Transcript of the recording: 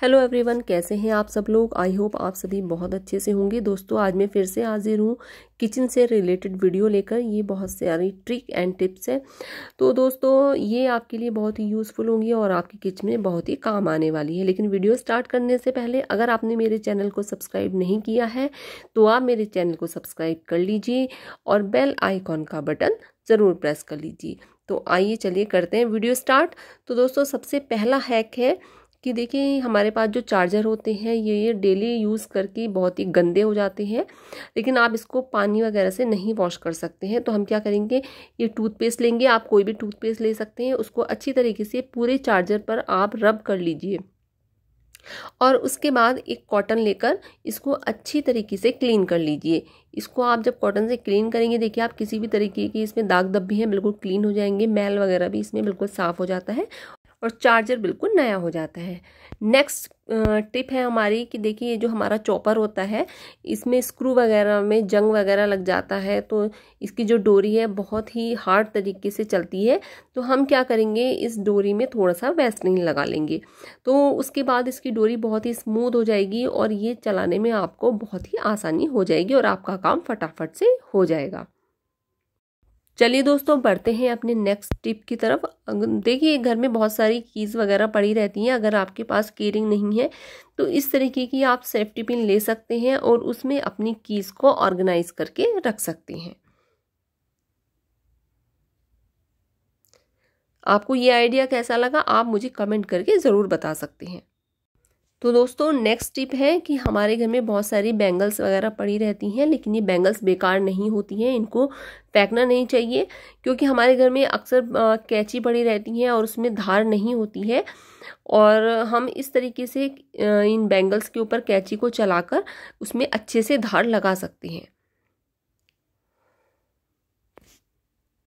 hello everyone कैसे हैं आप सब लोग आई होप आप सभी बहुत अच्छे से होंगे दोस्तों आज मैं फिर से हाजिर हूँ किचन से रिलेटेड वीडियो लेकर ये बहुत सारी ट्रिक एंड टिप्स है तो दोस्तों ये आपके लिए बहुत ही यूज़फुल होंगी और आपकी किचन में बहुत ही काम आने वाली है लेकिन वीडियो स्टार्ट करने से पहले अगर आपने मेरे चैनल को सब्सक्राइब नहीं किया है तो आप मेरे चैनल को सब्सक्राइब कर लीजिए और बेल आइकॉन का बटन ज़रूर प्रेस कर लीजिए तो आइए चलिए करते हैं वीडियो स्टार्ट तो दोस्तों सबसे पहला हैक है कि देखिए हमारे पास जो चार्जर होते हैं ये ये डेली यूज़ करके बहुत ही गंदे हो जाते हैं लेकिन आप इसको पानी वगैरह से नहीं वॉश कर सकते हैं तो हम क्या करेंगे ये टूथपेस्ट लेंगे आप कोई भी टूथपेस्ट ले सकते हैं उसको अच्छी तरीके से पूरे चार्जर पर आप रब कर लीजिए और उसके बाद एक कॉटन लेकर इसको अच्छी तरीके से क्लीन कर लीजिए इसको आप जब कॉटन से क्लीन करेंगे देखिए आप किसी भी तरीके की इसमें दाग धब्बे हैं बिल्कुल क्लीन हो जाएंगे मैल वगैरह भी इसमें बिल्कुल साफ़ हो जाता है और चार्जर बिल्कुल नया हो जाता है नेक्स्ट टिप है हमारी कि देखिए ये जो हमारा चॉपर होता है इसमें स्क्रू वगैरह में जंग वगैरह लग जाता है तो इसकी जो डोरी है बहुत ही हार्ड तरीके से चलती है तो हम क्या करेंगे इस डोरी में थोड़ा सा नहीं लगा लेंगे तो उसके बाद इसकी डोरी बहुत ही स्मूथ हो जाएगी और ये चलाने में आपको बहुत ही आसानी हो जाएगी और आपका काम फटाफट से हो जाएगा चलिए दोस्तों बढ़ते हैं अपने नेक्स्ट टिप की तरफ देखिए घर में बहुत सारी कीज़ वगैरह पड़ी रहती हैं अगर आपके पास केयरिंग नहीं है तो इस तरीके की आप सेफ्टी पिन ले सकते हैं और उसमें अपनी कीज़ को ऑर्गेनाइज करके रख सकते हैं आपको ये आइडिया कैसा लगा आप मुझे कमेंट करके ज़रूर बता सकते हैं तो दोस्तों नेक्स्ट टिप है कि हमारे घर में बहुत सारी बैंगल्स वगैरह पड़ी रहती हैं लेकिन ये बैंगल्स बेकार नहीं होती हैं इनको फेंकना नहीं चाहिए क्योंकि हमारे घर में अक्सर कैची पड़ी रहती हैं और उसमें धार नहीं होती है और हम इस तरीके से इन बैंगल्स के ऊपर कैची को चलाकर उसमें अच्छे से धार लगा सकते हैं